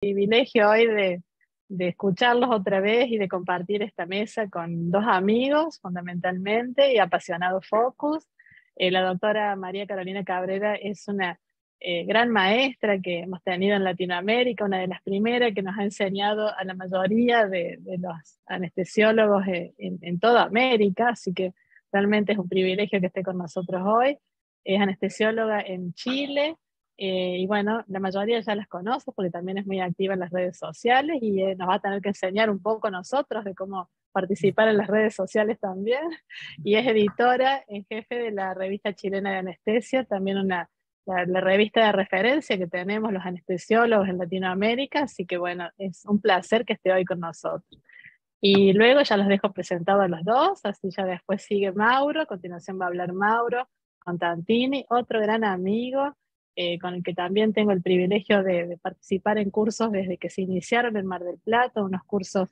privilegio hoy de, escucharlos otra vez y de compartir esta mesa con dos amigos fundamentalmente y apasionado Focus. Eh, la doctora María Carolina Cabrera es una eh, gran maestra que hemos tenido en Latinoamérica, una de las primeras que nos ha enseñado a la mayoría de, los anestesiólogos eh, en, en toda América, así que realmente es un privilegio que esté con nosotros hoy. Es anestesióloga en Chile, eh, y bueno, la mayoría ya las conoce porque también es muy activa en las redes sociales y eh, nos va a tener que enseñar un poco nosotros de cómo participar en las redes sociales también. Y es editora en jefe de la revista chilena de anestesia, también una, la, la revista de referencia que tenemos los anestesiólogos en Latinoamérica. Así que bueno, es un placer que esté hoy con nosotros. Y luego ya los dejo presentados a los dos, así ya después sigue Mauro, a continuación va a hablar Mauro Contantini, otro gran amigo eh, con el que también tengo el privilegio de, participar en cursos desde que se iniciaron en Mar del Plata, unos cursos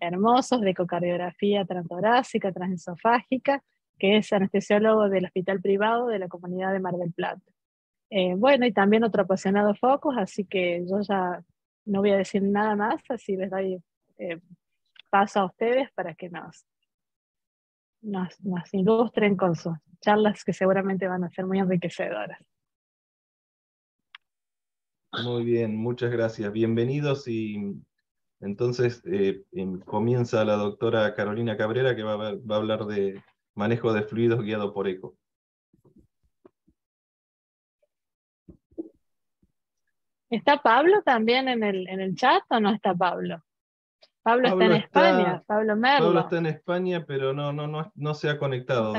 hermosos de ecocardiografía transtorácica, transesofágica, que es anestesiólogo del Hospital Privado de la Comunidad de Mar del Plata. Eh, bueno, y también otro apasionado Focus, así que yo ya no voy a decir nada más, así les doy eh, paso a ustedes para que nos, nos ilustren con sus charlas que seguramente van a ser muy enriquecedoras. Muy bien, muchas gracias. Bienvenidos y entonces eh, em, comienza la doctora Carolina Cabrera que va a, hablar de manejo de fluidos guiado por ECO. ¿Está Pablo también en el, en el chat o no está Pablo? Pablo, está en España, Pablo Pablo está en España, pero no, no, no, no se ha conectado.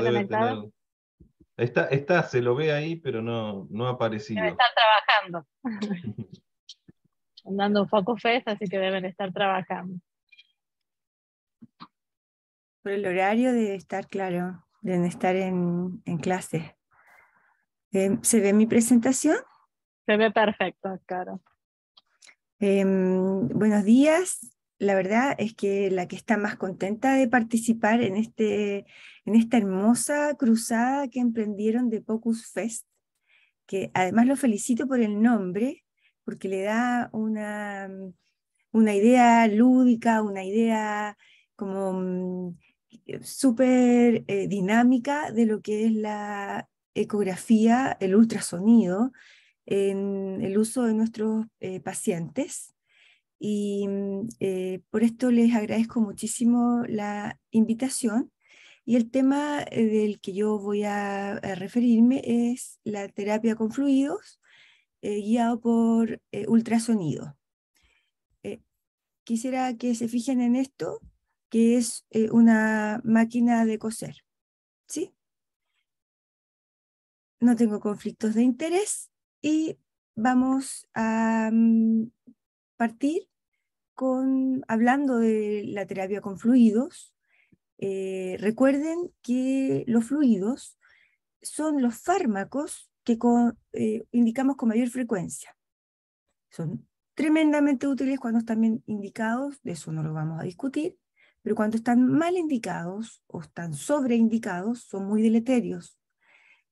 Está, se lo ve ahí, pero no, no ha aparecido. Deben estar trabajando. Andando un poco así que deben estar trabajando. Por el horario de estar claro, deben estar en, clase. Em, ¿Se ve mi presentación? Se ve perfecto, claro. Em, buenos días, la verdad es que la que está más contenta de participar en, este, en esta hermosa cruzada que emprendieron de Pocus Fest, que además lo felicito por el nombre, porque le da una, mm, idea lúdica, una idea como mm, eh, súper eh, dinámica de lo que es la ecografía, el ultrasonido, en el uso de nuestros eh, pacientes y mm, eh, por esto les agradezco muchísimo la invitación. Y el tema eh, del que yo voy a, referirme es la terapia con fluidos eh, guiado por ultrasonido. quisiera que se fijen en esto, que es una máquina de coser. ¿Sí? No tengo conflictos de interés y vamos a mm, partir con, hablando de la terapia con fluidos. Eh, recuerden que los fluidos son los fármacos que con, eh, indicamos con mayor frecuencia. Son tremendamente útiles cuando están bien indicados, de eso no lo vamos a discutir, pero cuando están mal indicados o están sobreindicados, son muy deleterios.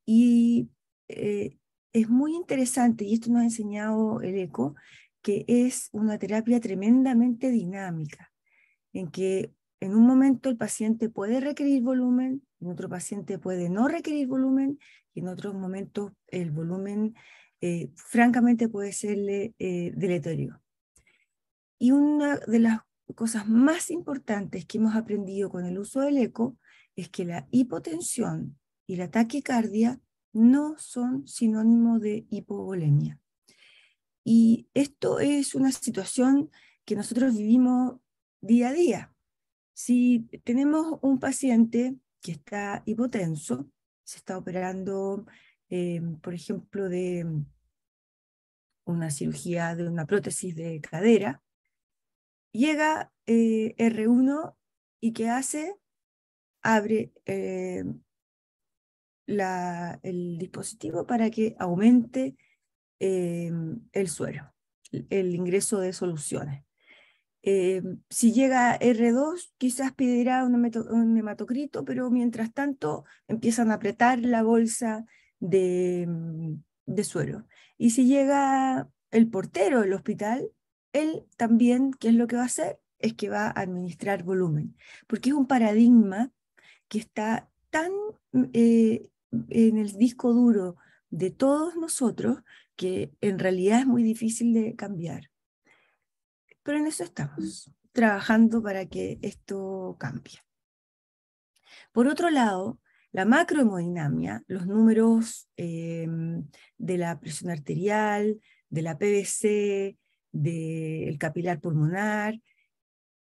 Y eh, es muy interesante, y esto nos ha enseñado el ECO, que es una terapia tremendamente dinámica, en que en un momento el paciente puede requerir volumen, en otro paciente puede no requerir volumen y en otros momentos el volumen eh, francamente puede serle eh, deleterio. Y una de las cosas más importantes que hemos aprendido con el uso del eco es que la hipotensión y la taquicardia no son sinónimo de hipovolemia. Y esto es una situación que nosotros vivimos día a día. Si tenemos un paciente que está hipotenso, se está operando, eh, por ejemplo, de una cirugía de una prótesis de cadera, llega eh, R1 y ¿qué hace? Abre eh, el dispositivo para que aumente Em, el suero, el ingreso de soluciones. Em, si llega R2, quizás pedirá un, hematocrito, pero mientras tanto empiezan a apretar la bolsa em, de, suero. Y si llega el portero del hospital, él también, ¿qué es lo que va a hacer? Es que va a administrar volumen, porque es un paradigma que está tan eh, en el disco duro de todos nosotros que en realidad es muy difícil de cambiar. Pero en eso estamos, trabajando para que esto cambie. Por otro lado, la macrohemodinamia, los números eh, de la presión arterial, de la PVC, del capilar pulmonar,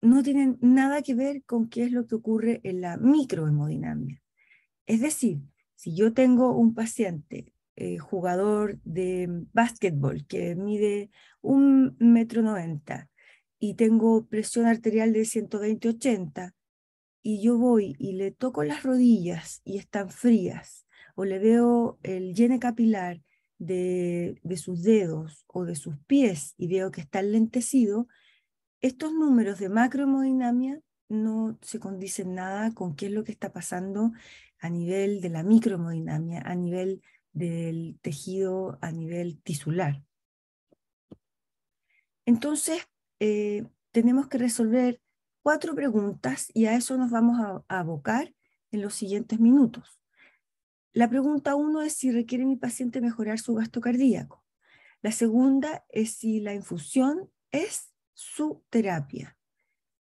no tienen nada que ver con qué es lo que ocurre en la microhemodinamia. Es decir, si yo tengo un paciente eh, jugador de básquetbol que mide un metro noventa y tengo presión arterial de 120-80 y yo voy y le toco las rodillas y están frías o le veo el llene capilar de, de sus dedos o de sus pies y veo que está lentecido, estos números de macrohemodinamia no se condicen nada con qué es lo que está pasando a nivel de la microhemodinamia, a nivel del tejido a nivel tisular. Entonces, eh, tenemos que resolver cuatro preguntas y a eso nos vamos a, a abocar en los siguientes minutos. La pregunta uno es si requiere mi paciente mejorar su gasto cardíaco. La segunda es si la infusión es su terapia.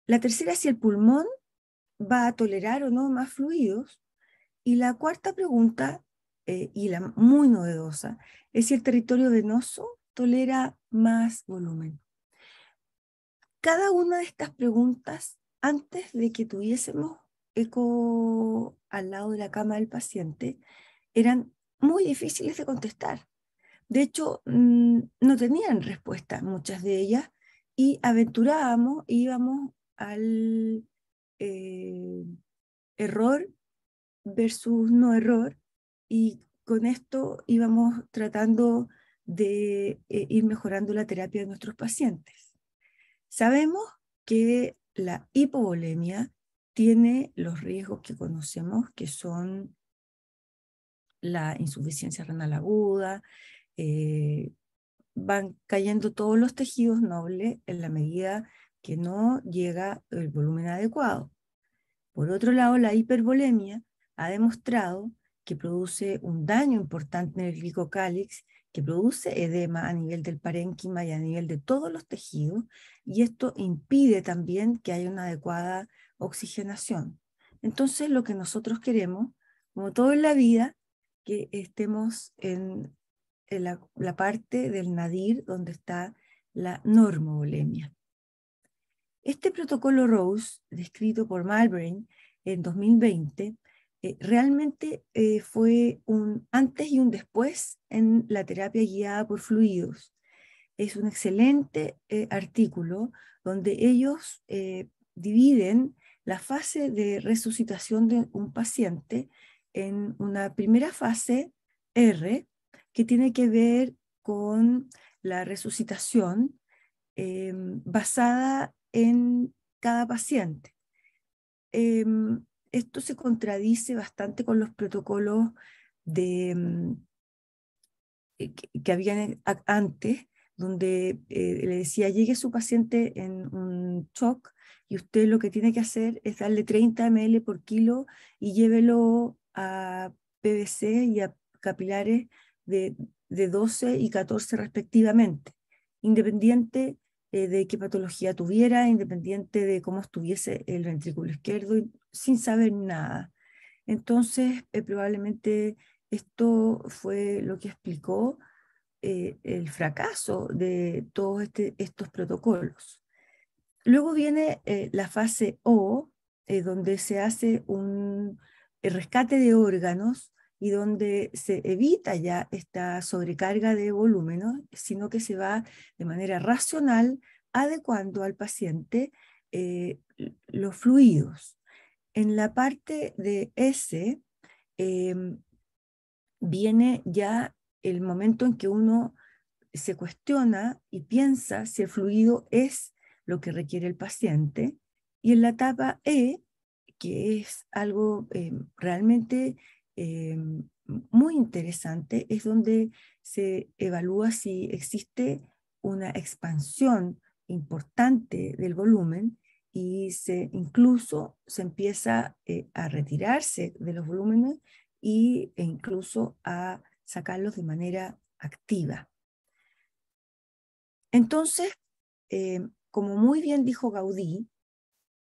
La tercera es si el pulmón va a tolerar o no más fluidos. Y la cuarta pregunta eh, y la muy novedosa es si el territorio venoso tolera más volumen. Cada una de estas preguntas, antes de que tuviésemos eco al lado de la cama del paciente, eran muy difíciles de contestar. De hecho, mm, no tenían respuesta muchas de ellas y aventurábamos, íbamos al eh, error versus no error y con esto íbamos tratando de eh, ir mejorando la terapia de nuestros pacientes. Sabemos que la hipovolemia tiene los riesgos que conocemos, que son la insuficiencia renal aguda, eh, van cayendo todos los tejidos nobles en la medida que no llega el volumen adecuado. Por otro lado, la hipervolemia ha demostrado que produce un daño importante en el glicocálix, que produce edema a nivel del parénquima y a nivel de todos los tejidos, y esto impide también que haya una adecuada oxigenación. Entonces, lo que nosotros queremos, como todo en la vida, que estemos en, la, parte del nadir donde está la normovolemia. Este protocolo ROSE, descrito por Malbrain en 2020, eh, realmente eh, fue un antes y un después en la terapia guiada por fluidos. Es un excelente eh, artículo donde ellos dividen la fase de resucitación de un paciente en una primera fase R que tiene que ver con la resucitación em, basada en cada paciente. Em, esto se contradice bastante con los protocolos de, mm, eh, que, habían eh, antes, donde eh, le decía, llegue su paciente en un shock y usted lo que tiene que hacer es darle 30 ml por kilo y llévelo a PVC y a capilares de, de 12 y 14 respectivamente, independiente eh, de qué patología tuviera, independiente de cómo estuviese el ventrículo izquierdo, sin saber nada. Entonces, eh, probablemente esto fue lo que explicó eh, el fracaso de todos este, estos protocolos. Luego viene la fase O, donde se hace un rescate de órganos y donde se evita ya esta sobrecarga de volumen, sino que se va de manera racional adecuando al paciente eh, los fluidos. En la parte de S em, viene ya el momento en que uno se cuestiona y piensa si el fluido es lo que requiere el paciente. Y en la etapa E, que es algo em, realmente Em, muy interesante, es donde se evalúa si existe una expansión importante del volumen y se incluso se empieza eh, a retirarse de los volúmenes y, e incluso a sacarlos de manera activa. Entonces, em, como muy bien dijo Gaudí,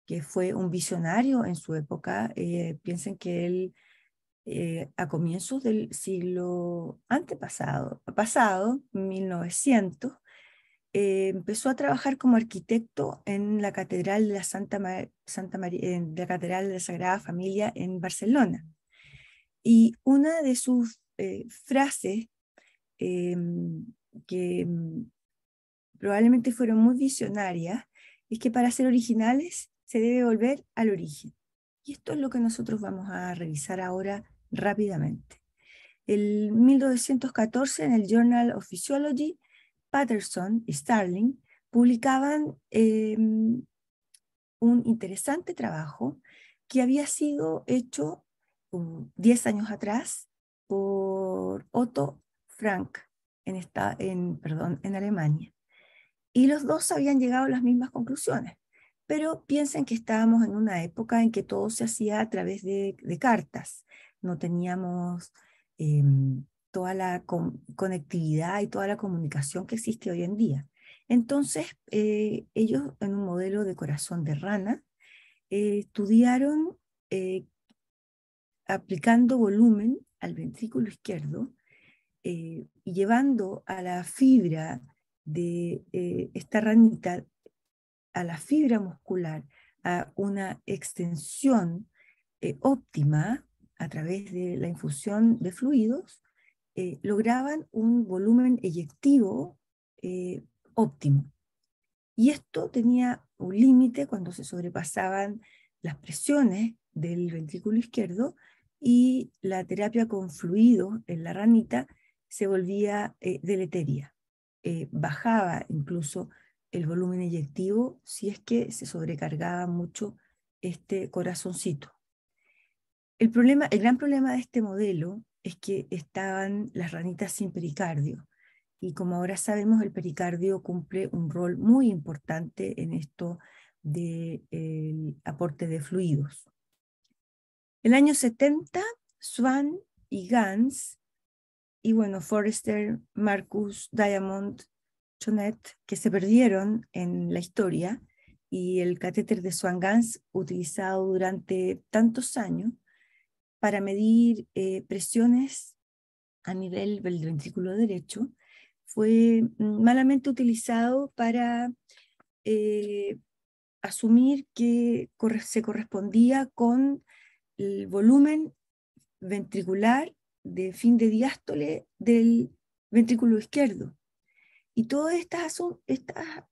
que fue un visionario en su época, eh, piensen que él eh, a comienzos del siglo antepasado, pasado, 1900, eh, empezó a trabajar como arquitecto en la Catedral de la, Santa, Santa María, en eh, la Catedral de la Sagrada Familia en Barcelona. Y una de sus frases que mm, probablemente fueron muy visionarias es que para ser originales se debe volver al origen. Y esto es lo que nosotros vamos a revisar ahora rápidamente. En 1914, en el Journal of Physiology, Patterson y Starling publicaban em, un interesante trabajo que había sido hecho 10 uh, años atrás por Otto Frank en, perdón, en Alemania. Y los dos habían llegado a las mismas conclusiones. Pero piensen que estábamos en una época en que todo se hacía a través de cartas no teníamos em, toda la conectividad y toda la comunicación que existe hoy en día. Entonces, eh, ellos en un modelo de corazón de rana eh, estudiaron eh, aplicando volumen al ventrículo izquierdo y llevando a la fibra de esta ranita, a la fibra muscular, a una extensión óptima a través de la infusión de fluidos, eh, lograban un volumen eyectivo eh, óptimo. Y esto tenía un límite cuando se sobrepasaban las presiones del ventrículo izquierdo y la terapia con fluido en la ranita se volvía eh, deleteria. bajaba incluso el volumen eyectivo si es que se sobrecargaba mucho este corazoncito. El, gran problema de este modelo es que estaban las ranitas sin pericardio. Y como ahora sabemos, el pericardio cumple un rol muy importante en esto del aporte de fluidos. El año 70, Swan y Gans, y bueno, Forrester, Marcus, Diamond, Chonet, que se perdieron en la historia, y el catéter de Swan-Gans utilizado durante tantos años, para medir eh, presiones a nivel del ventrículo derecho fue mm, malamente utilizado para eh, asumir que se correspondía con el volumen ventricular de fin de diástole del ventrículo izquierdo. Y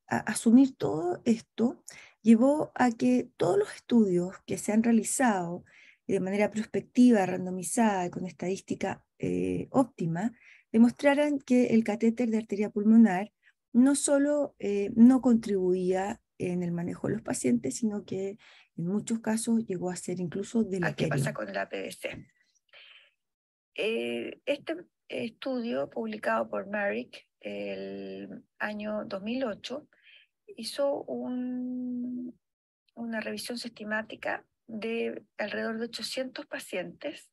asumir todo esto llevó a que todos los estudios que se han realizado de manera prospectiva, randomizada y con estadística eh, óptima, demostraran que el catéter de arteria pulmonar no solo eh, no contribuía en el manejo de los pacientes, sino que en muchos casos llegó a ser incluso de ah, la. ¿Qué pasa con el APDC? Eh, este estudio publicado por Merrick el año 2008 hizo una revisión sistemática de alrededor de 800 pacientes,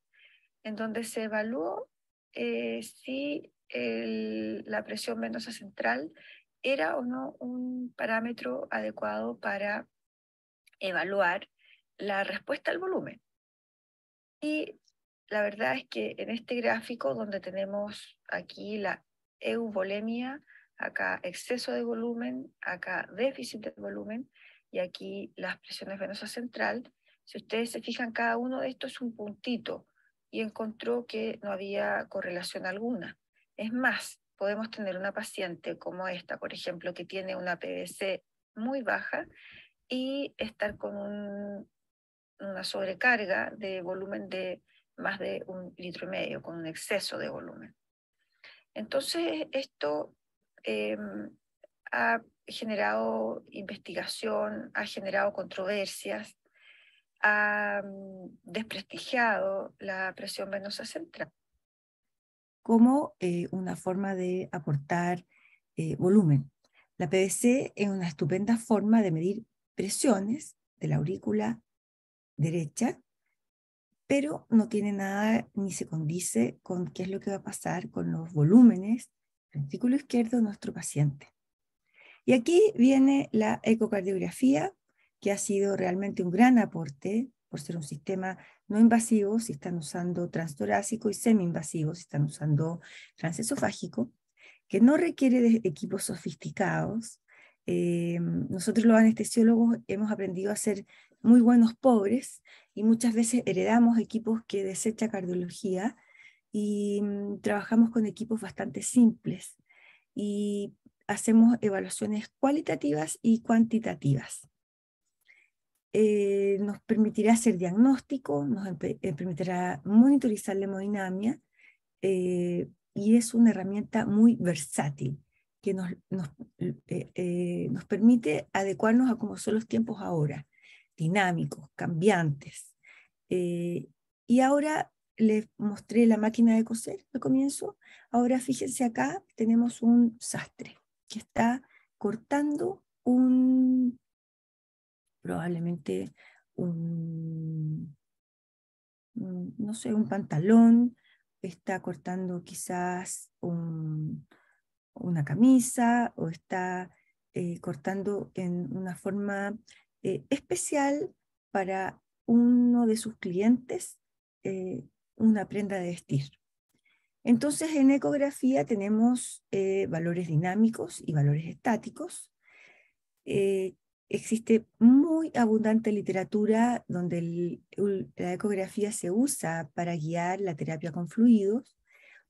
en donde se evaluó eh, si la presión venosa central era o no un parámetro adecuado para evaluar la respuesta al volumen. Y la verdad es que en este gráfico donde tenemos aquí la euvolemia, acá exceso de volumen, acá déficit de volumen y aquí las presiones venosas central, si ustedes se fijan, cada uno de estos es un puntito y encontró que no había correlación alguna. Es más, podemos tener una paciente como esta, por ejemplo, que tiene una PVC muy baja y estar con una sobrecarga de volumen de más de un litro y medio, con un exceso de volumen. Entonces, esto em, ha generado investigación, ha generado controversias, ha mm, desprestigiado la presión venosa central. Como eh, una forma de aportar eh, volumen. La PVC es una estupenda forma de medir presiones de la aurícula derecha, pero no tiene nada ni se condice con qué es lo que va a pasar con los volúmenes del ventrículo izquierdo de nuestro paciente. Y aquí viene la ecocardiografía que ha sido realmente un gran aporte por ser un sistema no invasivo, si están usando transtorácico y semi-invasivo, si están usando transesofágico, que no requiere de equipos sofisticados. Eh, nosotros los anestesiólogos hemos aprendido a ser muy buenos pobres y muchas veces heredamos equipos que desecha cardiología y mm, trabajamos con equipos bastante simples y hacemos evaluaciones cualitativas y cuantitativas. Eh, nos permitirá hacer diagnóstico, nos eh, permitirá monitorizar la hemodinamia eh, y es una herramienta muy versátil que nos, nos, nos permite adecuarnos a cómo son los tiempos ahora, dinámicos, cambiantes. y ahora les mostré la máquina de coser al comienzo. Ahora fíjense acá, tenemos un sastre que está cortando un probablemente un, no sé, un pantalón, está cortando quizás una camisa o está eh, cortando en una forma eh, especial para uno de sus clientes eh, una prenda de vestir. Entonces, en ecografía tenemos valores dinámicos y valores estáticos, existe muy abundante literatura donde la ecografía se usa para guiar la terapia con fluidos.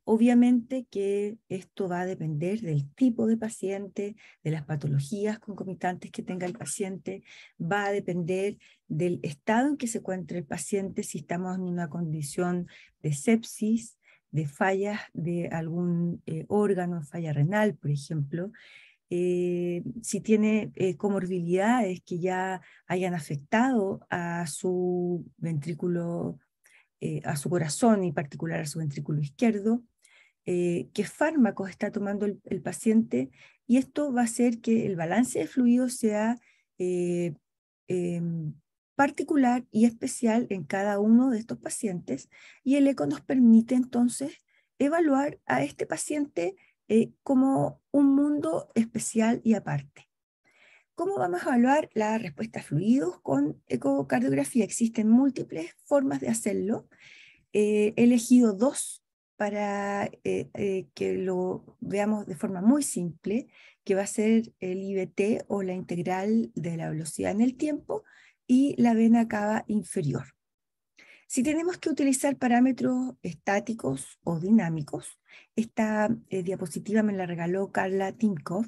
Obviamente que esto va a depender del tipo de paciente, de las patologías concomitantes que tenga el paciente, va a depender del estado en que se encuentre el paciente, si estamos en una condición de sepsis, de fallas de algún eh, órgano, falla renal, por ejemplo, eh, si tiene eh, comorbilidades que ya hayan afectado a su ventrículo, eh, a su corazón y particular a su ventrículo izquierdo, qué fármacos está tomando el, paciente y esto va a hacer que el balance de fluidos sea em, particular y especial en cada uno de estos pacientes y el ECO nos permite entonces evaluar a este paciente eh, como un mundo especial y aparte. ¿Cómo vamos a evaluar la respuesta fluidos con ecocardiografía? Existen múltiples formas de hacerlo. Eh, he elegido dos para eh, que lo veamos de forma muy simple, que va a ser el IBT o la integral de la velocidad en el tiempo y la vena cava inferior. Si tenemos que utilizar parámetros estáticos o dinámicos, esta eh, diapositiva me la regaló Carla Tinkoff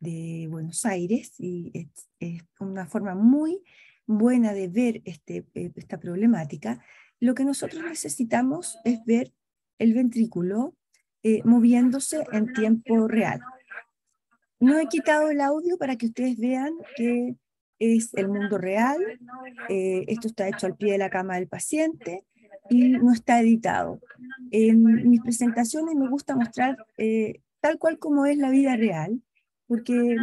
de Buenos Aires y es, una forma muy buena de ver este, eh, esta problemática. Lo que nosotros necesitamos es ver el ventrículo eh, moviéndose en tiempo real. No he quitado el audio para que ustedes vean que es el mundo real, eh, esto está hecho al pie de la cama del paciente y no está editado. En mis presentaciones me gusta mostrar eh, tal cual como es la vida real, porque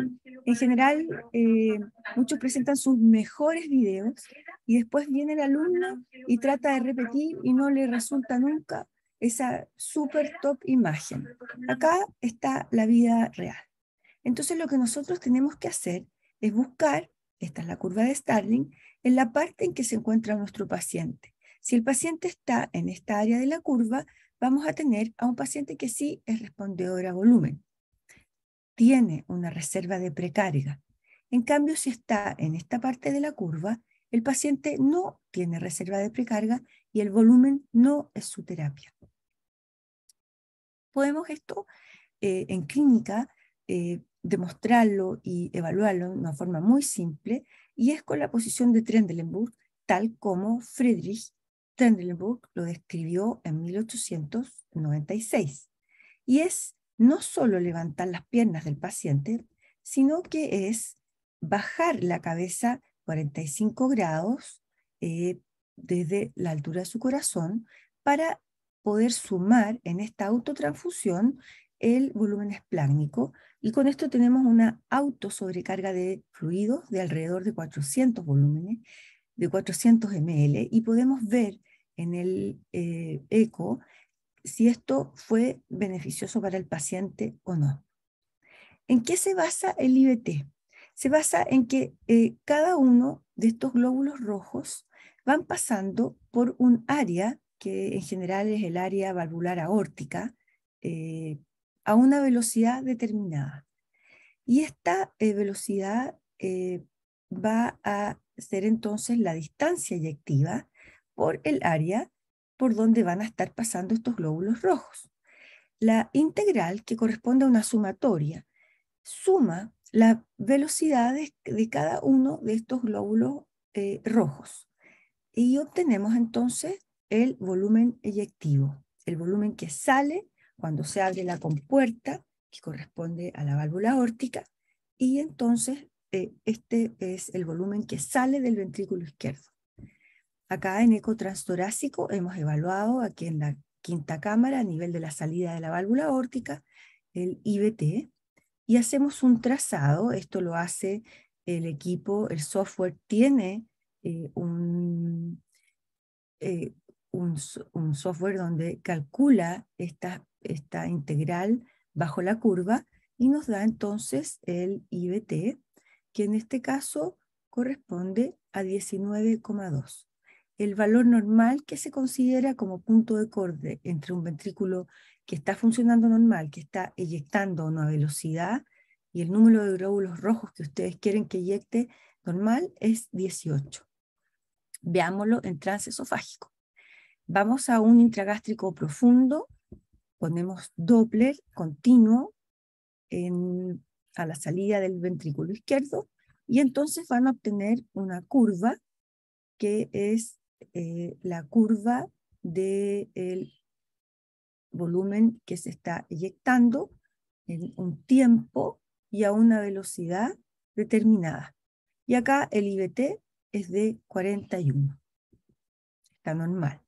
en general eh, muchos presentan sus mejores videos y después viene el alumno y trata de repetir y no le resulta nunca esa super top imagen. Acá está la vida real. Entonces lo que nosotros tenemos que hacer es buscar esta es la curva de Starling, en la parte en que se encuentra nuestro paciente. Si el paciente está en esta área de la curva, vamos a tener a un paciente que sí es respondedor a volumen. Tiene una reserva de precarga. En cambio, si está en esta parte de la curva, el paciente no tiene reserva de precarga y el volumen no es su terapia. Podemos esto eh, en clínica eh, demostrarlo y evaluarlo de una forma muy simple, y es con la posición de Trendelenburg, tal como Friedrich Trendelenburg lo describió en 1896. Y es no solo levantar las piernas del paciente, sino que es bajar la cabeza 45 grados eh, desde la altura de su corazón para poder sumar en esta autotransfusión el volumen esplácnico y con esto tenemos una autosobrecarga de fluidos de alrededor de 400 volúmenes, de 400 ml, y podemos ver en el eh, eco si esto fue beneficioso para el paciente o no. ¿En qué se basa el IBT? Se basa en que eh, cada uno de estos glóbulos rojos van pasando por un área que en general es el área valvular aórtica, eh, a una velocidad determinada. Y esta eh, velocidad eh, va a ser entonces la distancia eyectiva por el área por donde van a estar pasando estos glóbulos rojos. La integral, que corresponde a una sumatoria, suma las velocidades de cada uno de estos glóbulos eh, rojos. Y obtenemos entonces el volumen eyectivo, el volumen que sale cuando se abre la compuerta, que corresponde a la válvula órtica, y entonces eh, este es el volumen que sale del ventrículo izquierdo. Acá en eco transtorácico hemos evaluado aquí en la quinta cámara a nivel de la salida de la válvula órtica, el IBT, y hacemos un trazado, esto lo hace el equipo, el software tiene eh, un, eh, un, software donde calcula esta, esta integral bajo la curva y nos da entonces el IBT, que en este caso corresponde a 19,2. El valor normal que se considera como punto de corte entre un ventrículo que está funcionando normal, que está eyectando a una velocidad, y el número de glóbulos rojos que ustedes quieren que eyecte normal es 18. Veámoslo en trance esofágico. Vamos a un intragástrico profundo, ponemos Doppler continuo a la salida del ventrículo izquierdo y entonces van a obtener una curva que es eh, la curva del volumen que se está eyectando en un tiempo y a una velocidad determinada. Y acá el IBT es de 41. Está normal.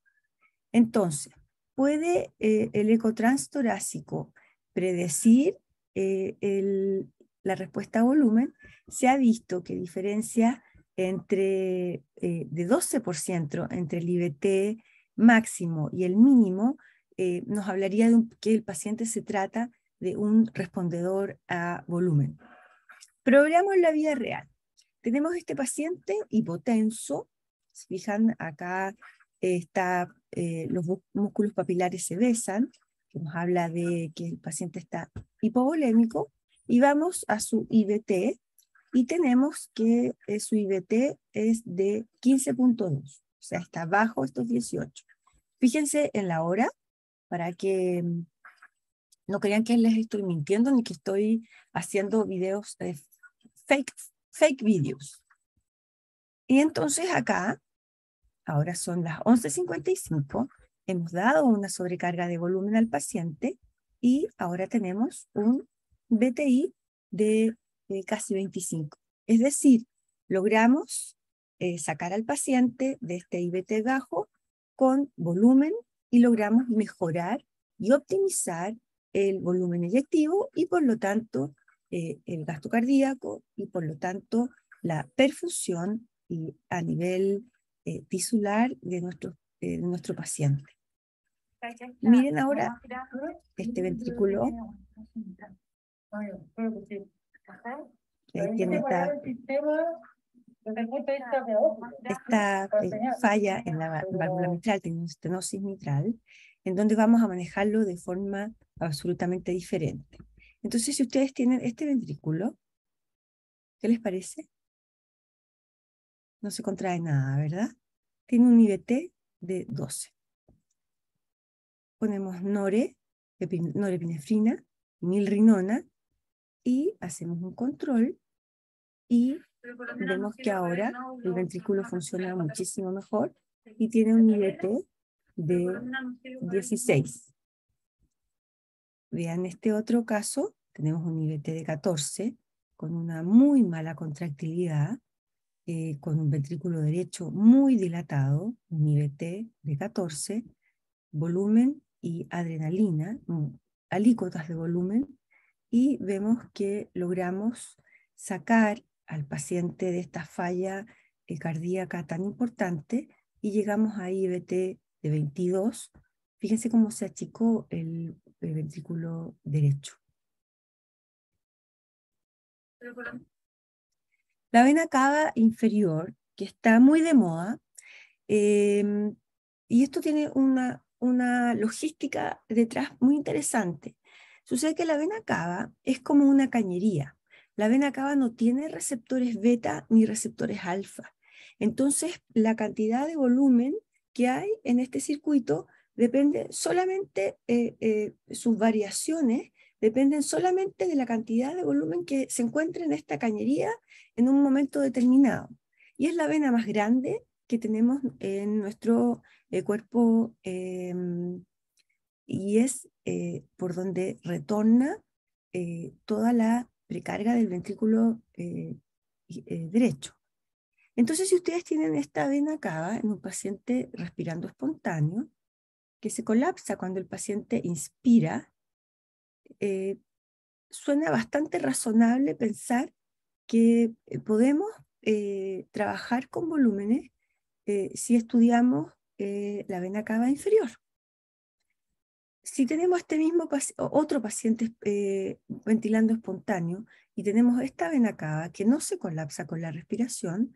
Entonces, ¿puede eh, el ecotrans torácico predecir eh, la respuesta a volumen? Se ha visto que diferencia entre, eh, de 12% entre el IBT máximo y el mínimo nos hablaría de que el paciente se trata de un respondedor a volumen. programamos en la vida real. Tenemos este paciente hipotenso, se fijan acá está eh, los músculos papilares se besan, que nos habla de que el paciente está hipovolémico, y vamos a su IBT, y tenemos que eh, su IBT es de 15.2, o sea, está bajo estos 18. Fíjense en la hora, para que mm, no crean que les estoy mintiendo ni que estoy haciendo videos fake, fake videos. Y entonces acá Ahora son las 11.55, hemos dado una sobrecarga de volumen al paciente y ahora tenemos un BTI de eh, casi 25. Es decir, logramos eh, sacar al paciente de este IBT bajo con volumen y logramos mejorar y optimizar el volumen eyectivo y por lo tanto eh, el gasto cardíaco y por lo tanto la perfusión y a nivel eh, tisular de nuestro, eh, de nuestro paciente. Miren ahora este ventrículo. que tiene esta, eh, falla en la válvula mitral, tiene estenosis mitral, en donde vamos a manejarlo de forma absolutamente diferente. Entonces, si ustedes tienen este ventrículo, ¿qué les parece? no se contrae nada, ¿verdad? Tiene un IBT de 12. Ponemos nore, norepinefrina, milrinona y hacemos un control y vemos que ahora el ventrículo funciona muchísimo mejor y tiene un IBT de 16. Vean este otro caso, tenemos un IBT de 14 con una muy mala contractilidad, eh, con un ventrículo derecho muy dilatado, un IBT de 14, volumen y adrenalina, mm, alícotas de volumen, y vemos que logramos sacar al paciente de esta falla eh, cardíaca tan importante y llegamos a IBT de 22. Fíjense cómo se achicó el ventrículo derecho. La vena cava inferior, que está muy de moda, em, y esto tiene una, una logística detrás muy interesante. Sucede que la vena cava es como una cañería. La vena cava no tiene receptores beta ni receptores alfa. Entonces, la cantidad de volumen que hay en este circuito depende solamente de eh, eh, sus variaciones dependen solamente de la cantidad de volumen que se encuentra en esta cañería en un momento determinado. Y es la vena más grande que tenemos en nuestro eh, cuerpo em, y es eh, por donde retorna eh, toda la precarga del ventrículo derecho. Entonces, si ustedes tienen esta vena cava en un paciente respirando espontáneo, que se colapsa cuando el paciente inspira, eh, suena bastante razonable pensar que eh, podemos eh, trabajar con volúmenes si estudiamos la vena cava inferior. Si tenemos este mismo otro paciente ventilando espontáneo y tenemos esta vena cava que no se colapsa con la respiración,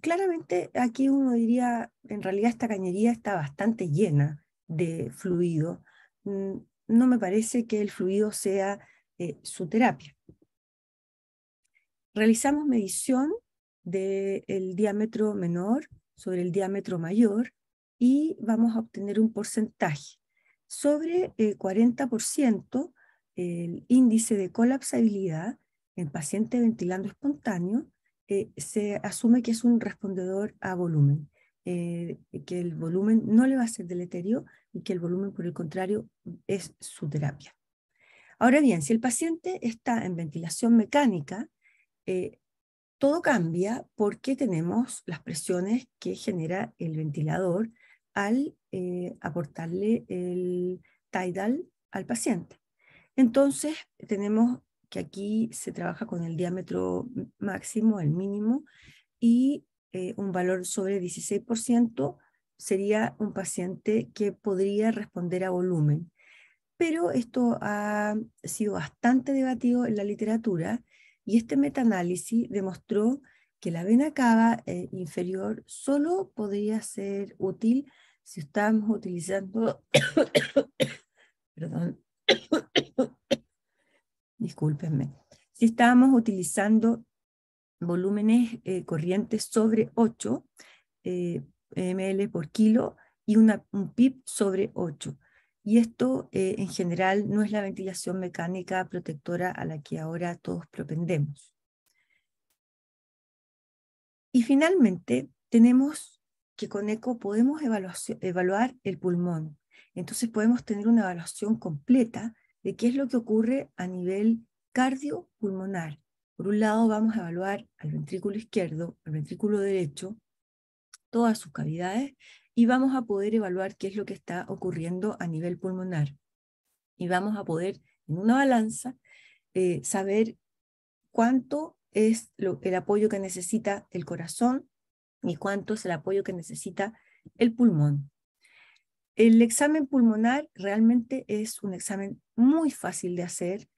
claramente aquí uno diría, en realidad esta cañería está bastante llena de fluido, mm, no me parece que el fluido sea eh, su terapia. Realizamos medición del diámetro menor sobre el diámetro mayor y vamos a obtener un porcentaje. Sobre el 40%, el índice de colapsabilidad en paciente ventilando espontáneo eh, se asume que es un respondedor a volumen, eh, que el volumen no le va a ser deleterio, y que el volumen, por el contrario, es su terapia. Ahora bien, si el paciente está en ventilación mecánica, eh, todo cambia porque tenemos las presiones que genera el ventilador al eh, aportarle el tidal al paciente. Entonces, tenemos que aquí se trabaja con el diámetro máximo, el mínimo, y eh, un valor sobre 16% sería un paciente que podría responder a volumen. Pero esto ha sido bastante debatido en la literatura y este metaanálisis demostró que la vena cava eh, inferior solo podría ser útil si estamos utilizando, perdón, discúlpenme, si estábamos utilizando volúmenes eh, corrientes sobre 8, eh, ml por kilo y un PIB sobre 8. Y esto eh, en general no es la ventilación mecánica protectora a la que ahora todos propendemos. Y finalmente tenemos que con ECO podemos evaluar el pulmón. Entonces podemos tener una evaluación completa de qué es lo que ocurre a nivel cardiopulmonar. Por un lado vamos a evaluar al ventrículo izquierdo, al ventrículo derecho, todas sus cavidades y vamos a poder evaluar qué es lo que está ocurriendo a nivel pulmonar. Y vamos a poder, en una balanza, eh, saber cuánto es el apoyo que necesita el corazón y cuánto es el apoyo que necesita el pulmón. El examen pulmonar realmente es un examen muy fácil de hacer.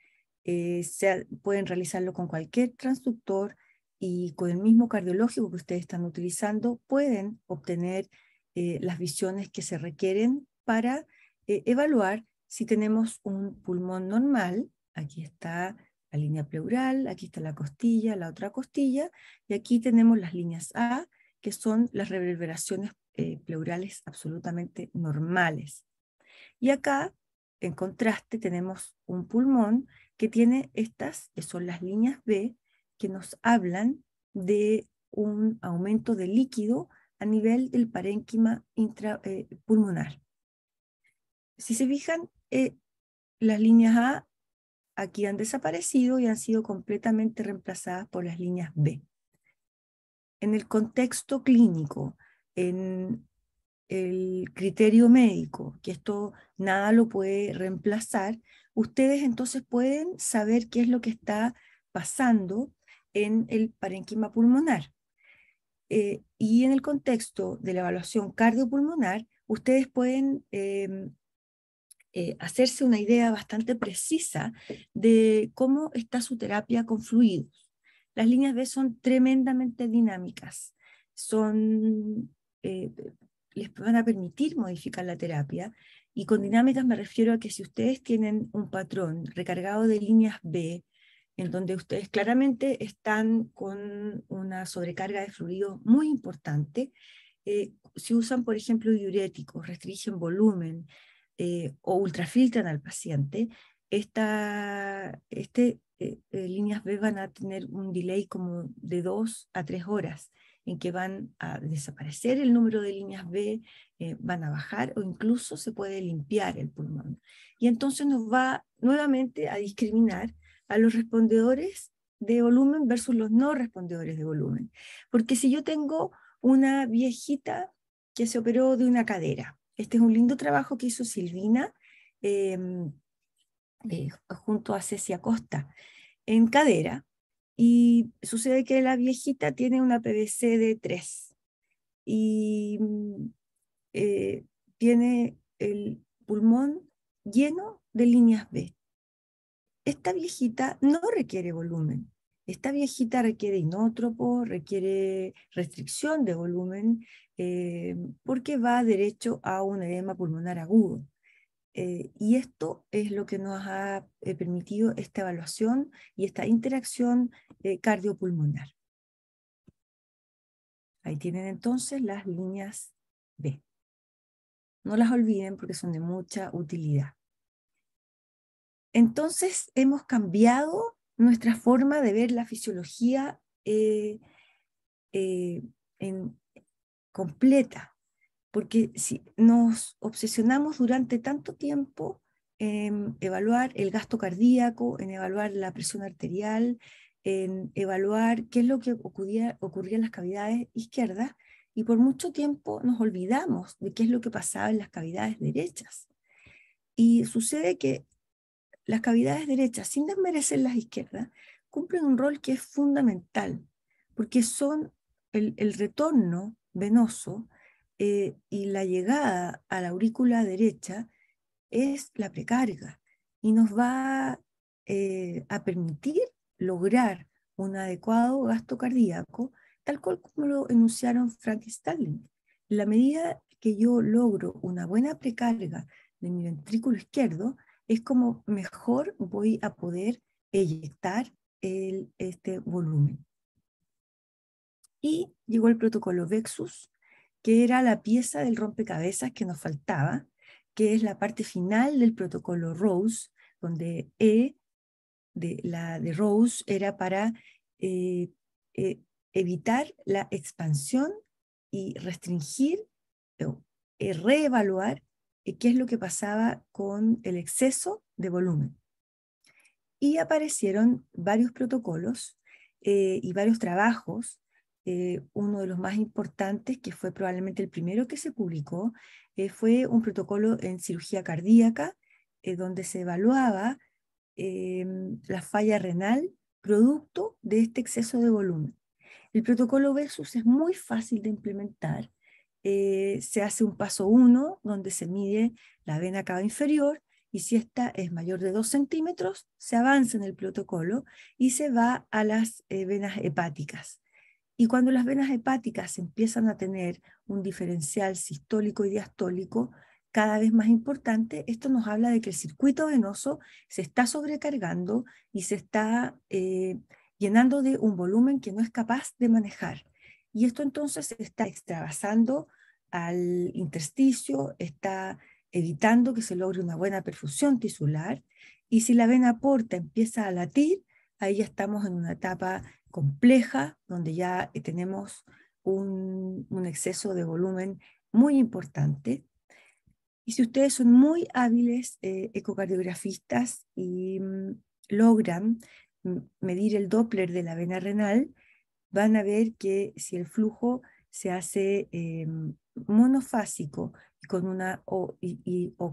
Eh, se, pueden realizarlo con cualquier transductor, y con el mismo cardiológico que ustedes están utilizando pueden obtener eh, las visiones que se requieren para eh, evaluar si tenemos un pulmón normal. Aquí está la línea pleural, aquí está la costilla, la otra costilla, y aquí tenemos las líneas A, que son las reverberaciones eh, pleurales absolutamente normales. Y acá, en contraste, tenemos un pulmón que tiene estas, que son las líneas B, que nos hablan de un aumento de líquido a nivel del parénquima eh, pulmonar. Si se fijan, eh, las líneas A aquí han desaparecido y han sido completamente reemplazadas por las líneas B. En el contexto clínico, en el criterio médico, que esto nada lo puede reemplazar, ustedes entonces pueden saber qué es lo que está pasando en el parénquima pulmonar. Eh, y en el contexto de la evaluación cardiopulmonar, ustedes pueden em, eh, hacerse una idea bastante precisa de cómo está su terapia con fluidos. Las líneas B son tremendamente dinámicas, son, eh, les van a permitir modificar la terapia. Y con dinámicas me refiero a que si ustedes tienen un patrón recargado de líneas B, en donde ustedes claramente están con una sobrecarga de fluido muy importante. Eh, si usan, por ejemplo, diuréticos, restringen volumen eh, o ultrafiltran al paciente, esta, este, eh, líneas B van a tener un delay como de dos a tres horas en que van a desaparecer el número de líneas B, van a bajar o incluso se puede limpiar el pulmón. Y entonces nos va nuevamente a discriminar a los respondedores de volumen versus los no respondedores de volumen. Porque si yo tengo una viejita que se operó de una cadera, este es un lindo trabajo que hizo Silvina em, eh, junto a Cecia Costa en cadera, y sucede que la viejita tiene una PVC de 3 y eh, tiene el pulmón lleno de líneas B esta viejita no requiere volumen. Esta viejita requiere inótropo, requiere restricción de volumen, eh, porque va derecho a un edema pulmonar agudo. Eh, y esto es lo que nos ha eh, permitido esta evaluación y esta interacción cardiopulmonar. Ahí tienen entonces las líneas B. No las olviden porque son de mucha utilidad. Entonces hemos cambiado nuestra forma de ver la fisiología eh, eh, en, completa, porque si nos obsesionamos durante tanto tiempo en evaluar el gasto cardíaco, en evaluar la presión arterial, en evaluar qué es lo que ocurría en las cavidades izquierdas, y por mucho tiempo nos olvidamos de qué es lo que pasaba en las cavidades derechas. Y sucede que las cavidades derechas, sin desmerecer las izquierdas, cumplen un rol que es fundamental, porque son el, retorno venoso eh, y la llegada a la aurícula derecha es la precarga y nos va eh, a permitir lograr un adecuado gasto cardíaco, tal cual como lo enunciaron Frank Stalin. la medida que yo logro una buena precarga de mi ventrículo izquierdo, es como mejor voy a poder eyectar este volumen. Y llegó el protocolo Vexus, que era la pieza del rompecabezas que nos faltaba, que es la parte final del protocolo Rose, donde E de la de Rose era para eh, eh, evitar la expansión y restringir, eh, reevaluar eh, qué es lo que pasaba con el exceso de volumen. Y aparecieron varios protocolos eh, y varios trabajos. Eh, uno de los más importantes, que fue probablemente el primero que se publicó, fue un protocolo en cirugía cardíaca, donde se evaluaba la falla renal producto de este exceso de volumen. El protocolo Versus es muy fácil de implementar eh, se hace un paso 1 donde se mide la vena cava inferior y si esta es mayor de 2 centímetros, se avanza en el protocolo y se va a las eh, venas hepáticas. Y cuando las venas hepáticas empiezan a tener un diferencial sistólico y diastólico cada vez más importante, esto nos habla de que el circuito venoso se está sobrecargando y se está eh, llenando de un volumen que no es capaz de manejar. Y esto entonces se está extravasando al intersticio, está evitando que se logre una buena perfusión tisular y si la vena porta empieza a latir, ahí ya estamos en una etapa compleja donde ya eh, tenemos un, exceso de volumen muy importante. Y si ustedes son muy hábiles eh, ecocardiografistas y mm, logran medir el Doppler de la vena renal, van a ver que si el flujo se hace em, monofásico y con, una, o,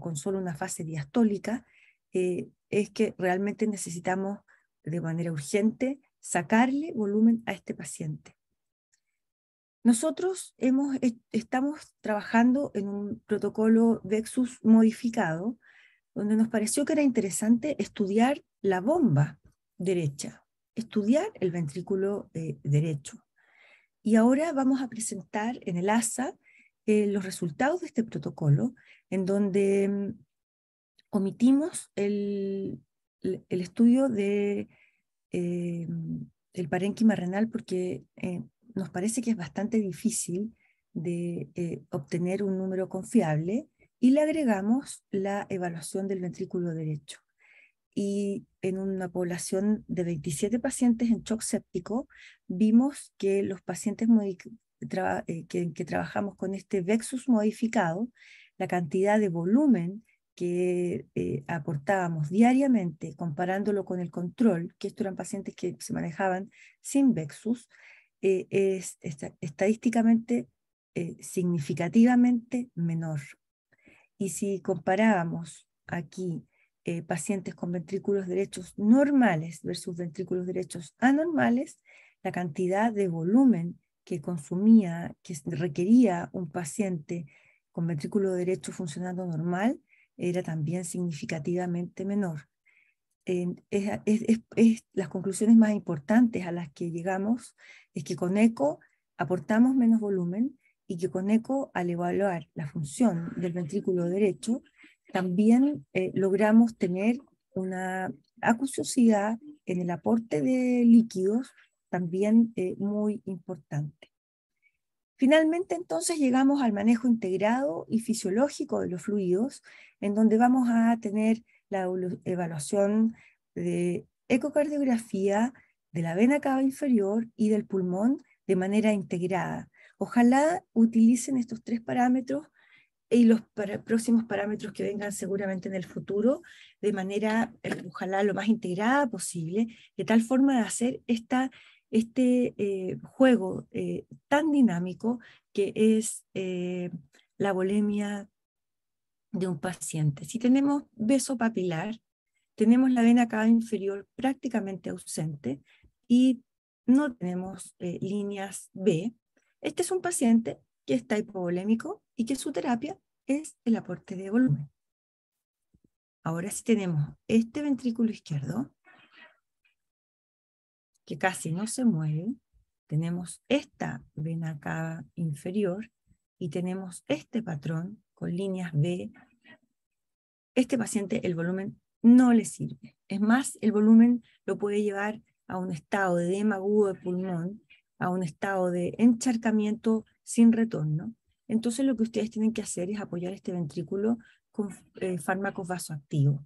con solo una fase diastólica, eh, es que realmente necesitamos de manera urgente sacarle volumen a este paciente. Nosotros hemos, eh, estamos trabajando en un protocolo Vexus modificado, donde nos pareció que era interesante estudiar la bomba derecha, estudiar el ventrículo eh, derecho. Y ahora vamos a presentar en el ASA eh, los resultados de este protocolo, en donde mm, omitimos el, estudio de, eh, del parénquima renal porque eh, nos parece que es bastante difícil de obtener un número confiable y le agregamos la evaluación del ventrículo derecho. Y en una población de 27 pacientes en shock séptico, vimos que los pacientes eh, que, trabajamos con este Vexus modificado, la cantidad de volumen que eh, aportábamos diariamente comparándolo con el control, que esto eran pacientes que se manejaban sin Vexus, eh, es estadísticamente significativamente menor. Y si comparábamos aquí pacientes con ventrículos derechos normales versus ventrículos derechos anormales, la cantidad de volumen que consumía, que requería un paciente con ventrículo derecho funcionando normal, era también significativamente menor. es, las conclusiones más importantes a las que llegamos es que con ECO aportamos menos volumen y que con ECO al evaluar la función del ventrículo derecho también eh, logramos tener una acuciosidad en el aporte de líquidos también eh, muy importante. Finalmente, entonces, llegamos al manejo integrado y fisiológico de los fluidos, en donde vamos a tener la evaluación de ecocardiografía de la vena cava inferior y del pulmón de manera integrada. Ojalá utilicen estos tres parámetros y los próximos parámetros que vengan seguramente en el futuro de manera, eh, ojalá, lo más integrada posible, de tal forma de hacer esta este eh, juego eh, tan dinámico que es eh, la bolemia de un paciente. Si tenemos beso papilar, tenemos la vena cava inferior prácticamente ausente y no tenemos líneas B. Este es un paciente que está hipovolémico y que su terapia es el aporte de volumen. Ahora si tenemos este ventrículo izquierdo, que casi no se mueve, tenemos esta vena cava inferior y tenemos este patrón con líneas B. Este paciente el volumen no le sirve. Es más, el volumen lo puede llevar a un estado de edema agudo de pulmón, a un estado de encharcamiento sin retorno. Entonces lo que ustedes tienen que hacer es apoyar este ventrículo con eh, fármacos vasoactivos,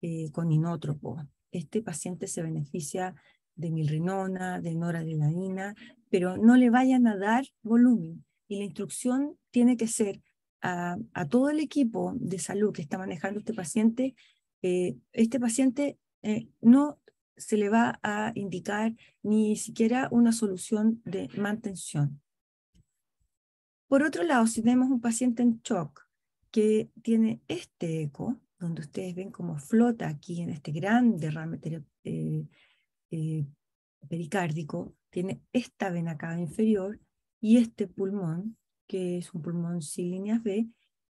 eh, con inótropo. Este paciente se beneficia de milrinona, de noradrenalina, pero no le vayan a dar volumen. Y la instrucción tiene que ser a, todo el equipo de salud que está manejando este paciente, eh, este paciente eh, no se le va a indicar ni siquiera una solución de mantención. Por otro lado, si tenemos un paciente en shock que tiene este eco, donde ustedes ven cómo flota aquí en este gran derrame eh, eh, pericárdico tiene esta vena cava inferior y este pulmón, que es un pulmón sin líneas B,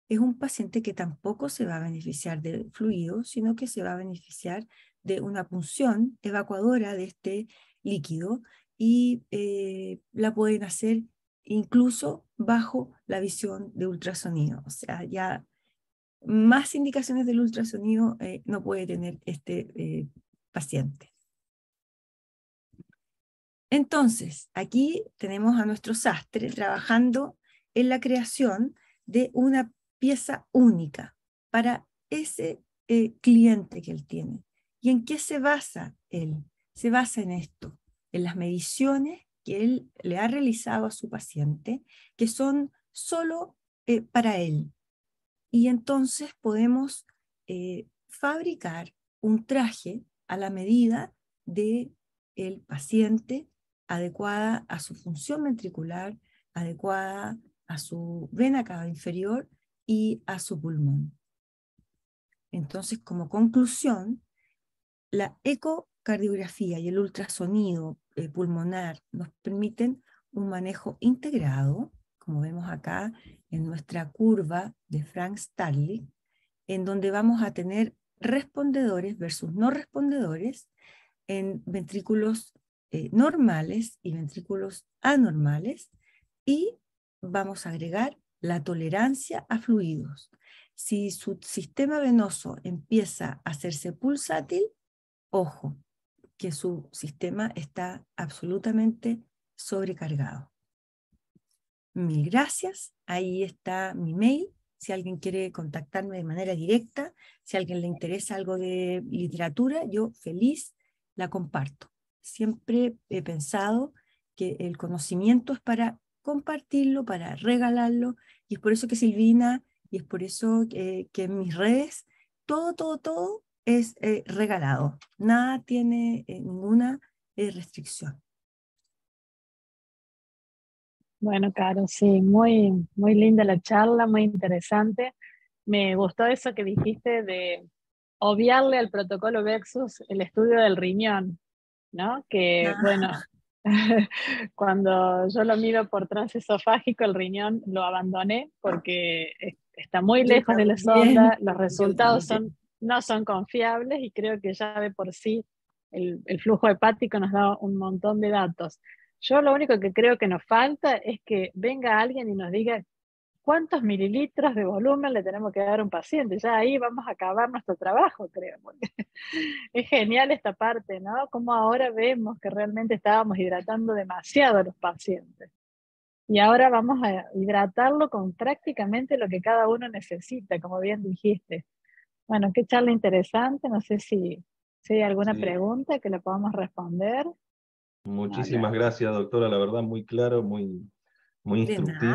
es un paciente que tampoco se va a beneficiar del fluido, sino que se va a beneficiar de una punción evacuadora de este líquido y eh, la pueden hacer incluso bajo la visión de ultrasonido. O sea, ya más indicaciones del ultrasonido eh, no puede tener este paciente. Entonces, aquí tenemos a nuestro sastre trabajando en la creación de una pieza única para ese eh, cliente que él tiene. ¿Y en qué se basa él? Se basa en esto, en las mediciones que él le ha realizado a su paciente, que son solo eh, para él. Y entonces podemos eh, fabricar un traje a la medida de el paciente adecuada a su función ventricular, adecuada a su vena cava inferior y a su pulmón. Entonces, como conclusión, la ecocardiografía y el ultrasonido eh, pulmonar nos permiten un manejo integrado, como vemos acá en nuestra curva de Frank Starling, en donde vamos a tener respondedores versus no respondedores en ventrículos eh, normales y ventrículos anormales y vamos a agregar la tolerancia a fluidos. Si su sistema venoso empieza a hacerse pulsátil, ojo, que su sistema está absolutamente sobrecargado. Mil gracias. Ahí está mi mail. Si alguien quiere contactarme de manera directa, si a alguien le interesa algo de literatura, yo feliz la comparto siempre he pensado que el conocimiento es para compartirlo, para regalarlo, y es por eso que Silvina, y es por eso que, en mis redes, todo, todo, todo es eh, regalado. Nada tiene eh, ninguna eh, restricción. Bueno, Caro, sí, muy, muy linda la charla, muy interesante. Me gustó eso que dijiste de obviarle al protocolo Vexus el estudio del riñón, ¿no? Que ah. bueno, cuando yo lo miro por esofágico, el riñón lo abandoné porque está muy lejos de la sonda, los resultados no son confiables y creo que ya de por sí el, el, flujo hepático nos da un montón de datos. Yo lo único que creo que nos falta es que venga alguien y nos diga cuántos mililitros de volumen le tenemos que dar a un paciente. Ya ahí vamos a acabar nuestro trabajo, creo. es genial esta parte, ¿no? Como ahora vemos que realmente estábamos hidratando demasiado a los pacientes. Y ahora vamos a hidratarlo con prácticamente lo que cada uno necesita, como bien dijiste. Bueno, qué charla interesante. No sé si, hay alguna pregunta que la podamos responder. Muchísimas gracias, doctora. La verdad, muy claro, muy, muy instructivo.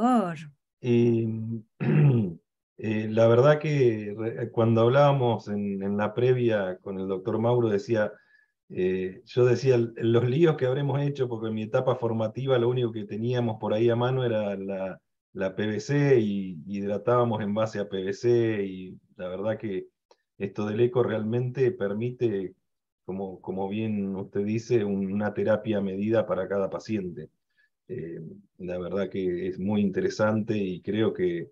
doctor. Eh, la verdad que cuando hablábamos en, la previa con el doctor Mauro decía, eh, yo decía, los líos que habremos hecho, porque en mi etapa formativa lo único que teníamos por ahí a mano era la, la PVC y hidratábamos en base a PVC y la verdad que esto del eco realmente permite, como, como bien usted dice, una terapia medida para cada paciente. Eh, la verdad que es muy interesante y creo que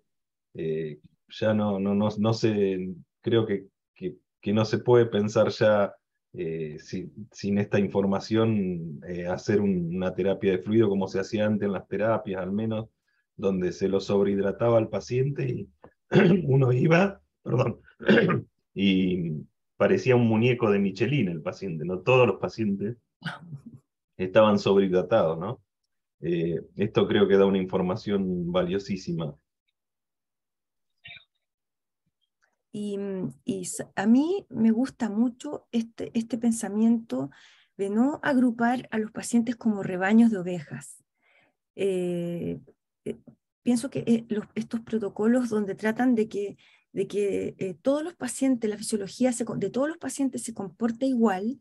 eh, ya no, no, no, se, creo que, que, no se puede pensar ya eh, sin, esta información hacer una terapia de fluido como se hacía antes en las terapias, al menos, donde se lo sobrehidrataba al paciente y uno iba, perdón, y parecía un muñeco de Michelin el paciente, ¿no? Todos los pacientes estaban sobrehidratados, ¿no? Eh, esto creo que da una información valiosísima. Y, a mí me gusta mucho este, este, pensamiento de no agrupar a los pacientes como rebaños de ovejas. Eh, eh, pienso que estos protocolos donde tratan de que, de que todos los pacientes, la fisiología de todos los pacientes se comporte igual,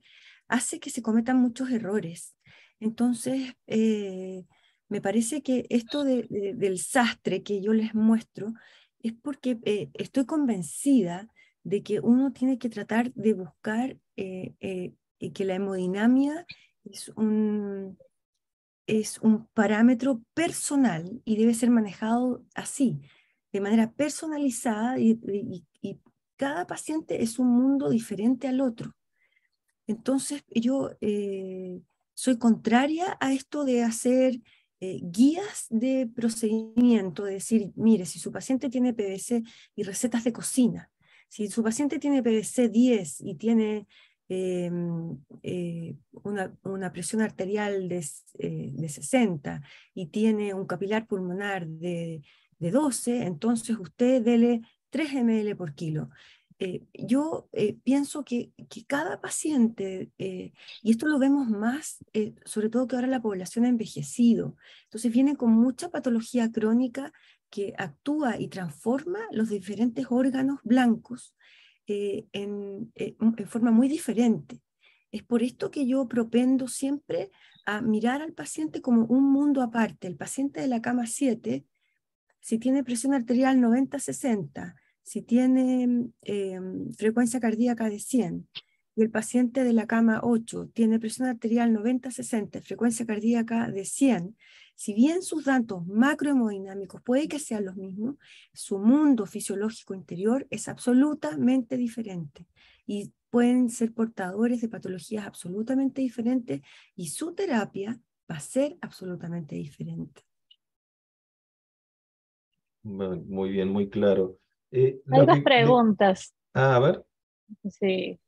hace que se cometan muchos errores. Entonces, eh, me parece que esto del sastre que yo les muestro es porque eh, estoy convencida de que uno tiene que tratar de buscar eh, que la hemodinamia es un, es un parámetro personal y debe ser manejado así, de manera personalizada y, cada paciente es un mundo diferente al otro. Entonces, yo soy contraria a esto de hacer eh, guías de procedimiento, de decir, mire, si su paciente tiene PVC y recetas de cocina, si su paciente tiene PVC 10 y tiene em, eh, una, presión arterial de, 60 eh, y tiene un capilar pulmonar de, de 12, entonces usted dele 3 ml por kilo. Eh, yo eh, pienso que, cada paciente, eh, y esto lo vemos más, sobre todo que ahora la población ha envejecido, entonces viene con mucha patología crónica que actúa y transforma los diferentes órganos blancos en, en forma muy diferente. Es por esto que yo propendo siempre a mirar al paciente como un mundo aparte. El paciente de la cama 7, si tiene presión arterial 90-60, si tiene em, frecuencia cardíaca de 100 y el paciente de la cama 8 tiene presión arterial 90-60, frecuencia cardíaca de 100, si bien sus datos macrohemodinámicos puede que sean los mismos, su mundo fisiológico interior es absolutamente diferente y pueden ser portadores de patologías absolutamente diferentes y su terapia va a ser absolutamente diferente. Muy bien, muy claro. Eh, Hay dos preguntas. Ah, a ver. Sí.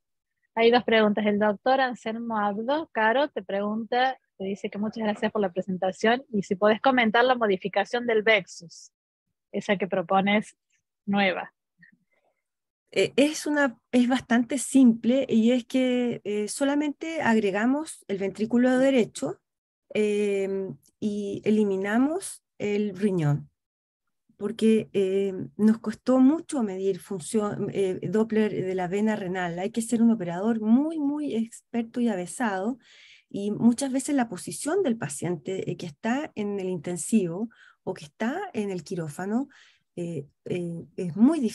Hay dos preguntas. El doctor Anselmo Abdo, Caro, te pregunta, te dice que muchas gracias por la presentación y si podés comentar la modificación del Vexus, esa que propones nueva. E, es, una, es bastante simple y es que eh, solamente agregamos el ventrículo derecho eh, y eliminamos el riñón porque eh, nos costó mucho medir función, eh, Doppler de la vena renal. Hay que ser un operador muy, muy experto y avesado. Y muchas veces la posición del paciente eh, que está en el intensivo o que está en el quirófano es muy difícil.